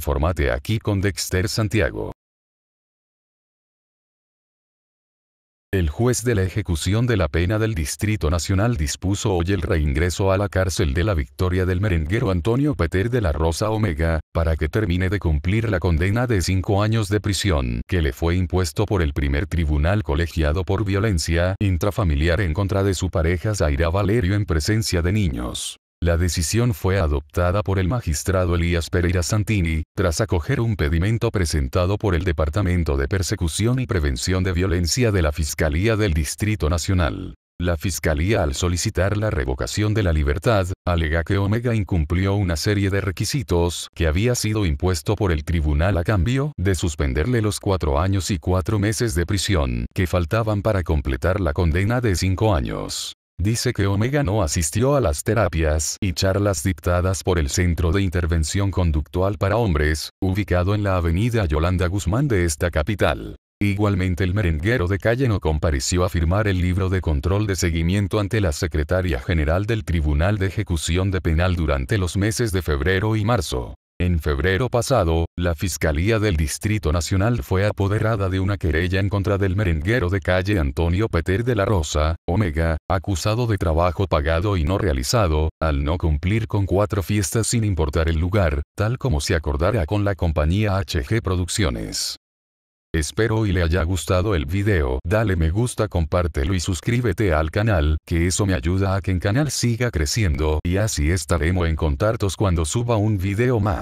Informate aquí con Dexter Santiago. El juez de la ejecución de la pena del Distrito Nacional dispuso hoy el reingreso a la cárcel de la victoria del merenguero Antonio Peter de la Rosa Omega, para que termine de cumplir la condena de cinco años de prisión que le fue impuesto por el primer tribunal colegiado por violencia intrafamiliar en contra de su pareja Zaira Valerio en presencia de niños. La decisión fue adoptada por el magistrado Elías Pereira Santini, tras acoger un pedimento presentado por el Departamento de Persecución y Prevención de Violencia de la Fiscalía del Distrito Nacional. La Fiscalía al solicitar la revocación de la libertad, alega que Omega incumplió una serie de requisitos que había sido impuesto por el tribunal a cambio de suspenderle los cuatro años y cuatro meses de prisión que faltaban para completar la condena de cinco años. Dice que Omega no asistió a las terapias y charlas dictadas por el Centro de Intervención Conductual para Hombres, ubicado en la avenida Yolanda Guzmán de esta capital. Igualmente el merenguero de calle no compareció a firmar el libro de control de seguimiento ante la secretaria general del Tribunal de Ejecución de Penal durante los meses de febrero y marzo. En febrero pasado, la Fiscalía del Distrito Nacional fue apoderada de una querella en contra del merenguero de calle Antonio Peter de la Rosa, Omega, acusado de trabajo pagado y no realizado, al no cumplir con cuatro fiestas sin importar el lugar, tal como se acordara con la compañía HG Producciones. Espero y le haya gustado el video, dale me gusta compártelo y suscríbete al canal, que eso me ayuda a que el canal siga creciendo y así estaremos en contactos cuando suba un video más.